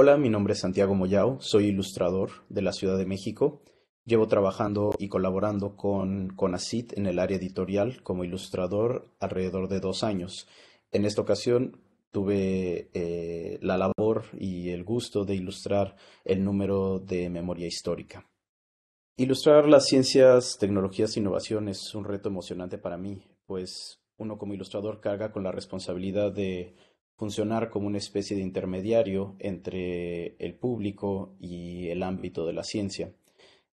Hola, mi nombre es Santiago Moyao, soy ilustrador de la Ciudad de México. Llevo trabajando y colaborando con CONACIT en el área editorial como ilustrador alrededor de dos años. En esta ocasión tuve eh, la labor y el gusto de ilustrar el número de memoria histórica. Ilustrar las ciencias, tecnologías e innovación es un reto emocionante para mí, pues uno como ilustrador carga con la responsabilidad de funcionar como una especie de intermediario entre el público y el ámbito de la ciencia.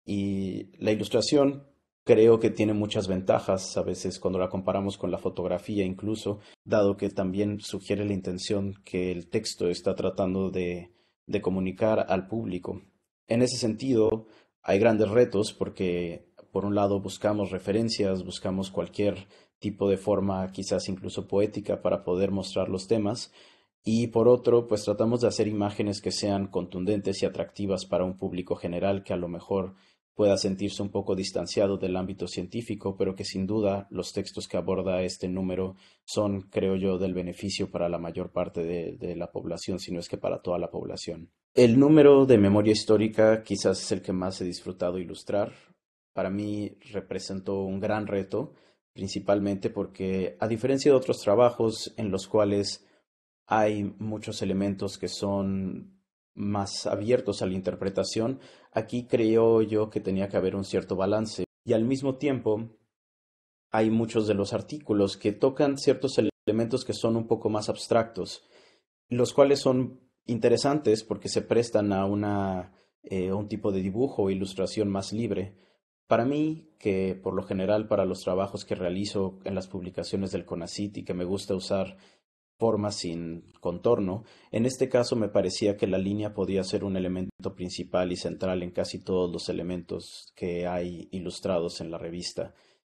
Y la ilustración creo que tiene muchas ventajas, a veces cuando la comparamos con la fotografía incluso, dado que también sugiere la intención que el texto está tratando de, comunicar al público. En ese sentido, hay grandes retos porque, por un lado, buscamos referencias, buscamos cualquier tipo de forma quizás incluso poética para poder mostrar los temas y por otro, pues tratamos de hacer imágenes que sean contundentes y atractivas para un público general que a lo mejor pueda sentirse un poco distanciado del ámbito científico, pero que sin duda los textos que aborda este número son, creo yo, del beneficio para la mayor parte de, la población, si no es que para toda la población. El número de memoria histórica quizás es el que más he disfrutado ilustrar. Para mí representó un gran reto, principalmente porque a diferencia de otros trabajos en los cuales hay muchos elementos que son más abiertos a la interpretación, aquí creo yo que tenía que haber un cierto balance. Y al mismo tiempo, hay muchos de los artículos que tocan ciertos elementos que son un poco más abstractos, los cuales son interesantes porque se prestan a una, eh, un tipo de dibujo o ilustración más libre para mí, que por lo general para los trabajos que realizo en las publicaciones del CONACIT y que me gusta usar formas sin contorno, en este caso me parecía que la línea podía ser un elemento principal y central en casi todos los elementos que hay ilustrados en la revista.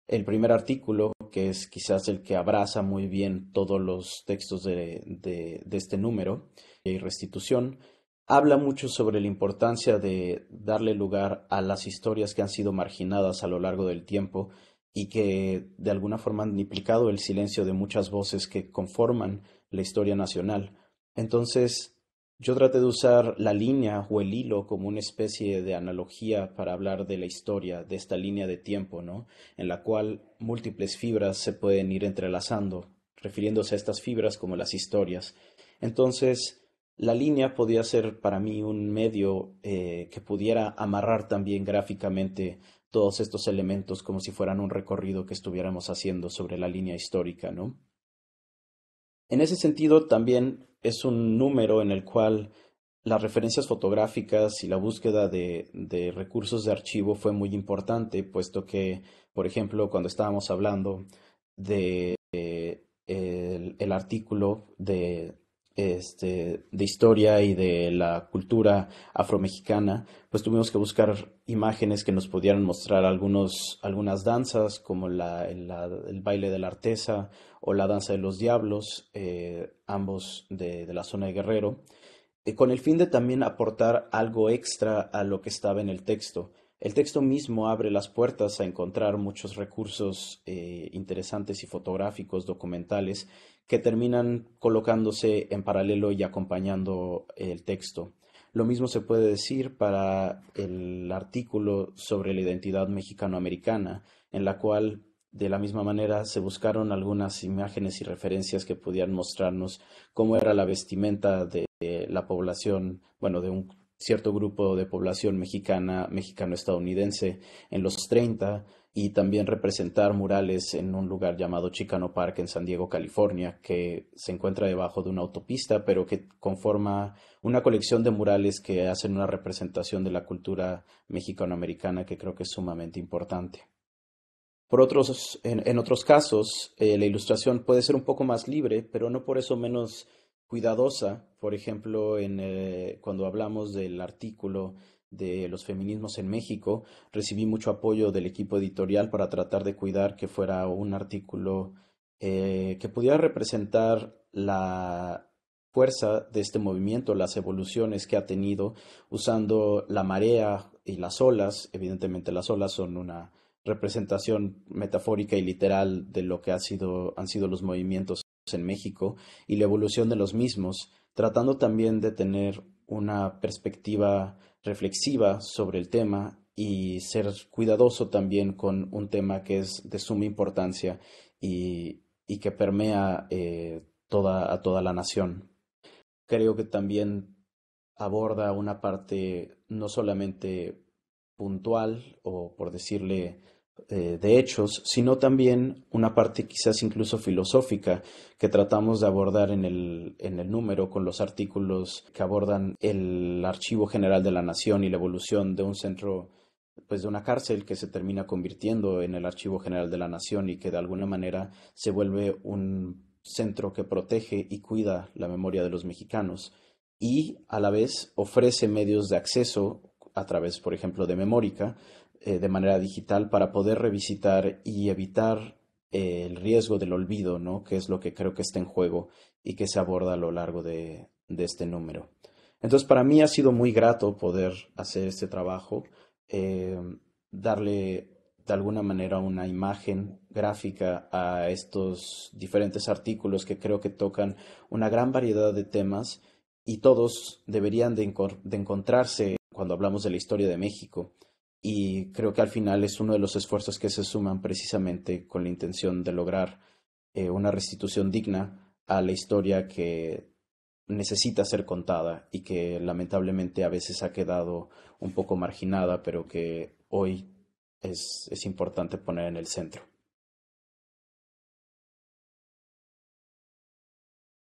El primer artículo, que es quizás el que abraza muy bien todos los textos de, este número y restitución, habla mucho sobre la importancia de darle lugar a las historias que han sido marginadas a lo largo del tiempo y que de alguna forma han implicado el silencio de muchas voces que conforman la historia nacional. Entonces, yo traté de usar la línea o el hilo como una especie de analogía para hablar de la historia, de esta línea de tiempo, ¿no? En la cual múltiples fibras se pueden ir entrelazando, refiriéndose a estas fibras como las historias. Entonces, la línea podía ser para mí un medio eh, que pudiera amarrar también gráficamente todos estos elementos como si fueran un recorrido que estuviéramos haciendo sobre la línea histórica, ¿no? En ese sentido, también es un número en el cual las referencias fotográficas y la búsqueda de, recursos de archivo fue muy importante, puesto que, por ejemplo, cuando estábamos hablando de, eh, el, artículo de, este, de historia y de la cultura afromexicana, pues tuvimos que buscar imágenes que nos pudieran mostrar algunos, algunas danzas, como el baile de la artesa o la danza de los diablos, eh, ambos de, la zona de Guerrero, eh, con el fin de también aportar algo extra a lo que estaba en el texto. El texto mismo abre las puertas a encontrar muchos recursos eh, interesantes y fotográficos, documentales, que terminan colocándose en paralelo y acompañando el texto. Lo mismo se puede decir para el artículo sobre la identidad mexicano-americana, en la cual de la misma manera se buscaron algunas imágenes y referencias que pudieran mostrarnos cómo era la vestimenta de la población, bueno, de un cierto grupo de población mexicana, mexicano-estadounidense en los 30, y también representar murales en un lugar llamado Chicano Park en San Diego, California, que se encuentra debajo de una autopista, pero que conforma una colección de murales que hacen una representación de la cultura mexicanoamericana que creo que es sumamente importante. Por otros, en, otros casos, eh, la ilustración puede ser un poco más libre, pero no por eso menos cuidadosa. Por ejemplo, en, eh, cuando hablamos del artículo de los feminismos en México, recibí mucho apoyo del equipo editorial para tratar de cuidar que fuera un artículo eh, que pudiera representar la fuerza de este movimiento, las evoluciones que ha tenido usando la marea y las olas. Evidentemente las olas son una representación metafórica y literal de lo que ha sido, han sido los movimientos en México y la evolución de los mismos, tratando también de tener una perspectiva reflexiva sobre el tema y ser cuidadoso también con un tema que es de suma importancia y, y que permea eh, toda, a toda la nación. Creo que también aborda una parte no solamente puntual o por decirle eh, de hechos, sino también una parte quizás incluso filosófica que tratamos de abordar en el, en el número con los artículos que abordan el Archivo General de la Nación y la evolución de un centro pues de una cárcel que se termina convirtiendo en el Archivo General de la Nación y que de alguna manera se vuelve un centro que protege y cuida la memoria de los mexicanos y a la vez ofrece medios de acceso a través, por ejemplo, de Memórica, eh, de manera digital para poder revisitar y evitar eh, el riesgo del olvido, ¿no? Que es lo que creo que está en juego y que se aborda a lo largo de, este número. Entonces, para mí ha sido muy grato poder hacer este trabajo, eh, darle de alguna manera una imagen gráfica a estos diferentes artículos que creo que tocan una gran variedad de temas y todos deberían de encontrarse cuando hablamos de la historia de México y creo que al final es uno de los esfuerzos que se suman precisamente con la intención de lograr eh, una restitución digna a la historia que necesita ser contada y que lamentablemente a veces ha quedado un poco marginada, pero que hoy es importante poner en el centro.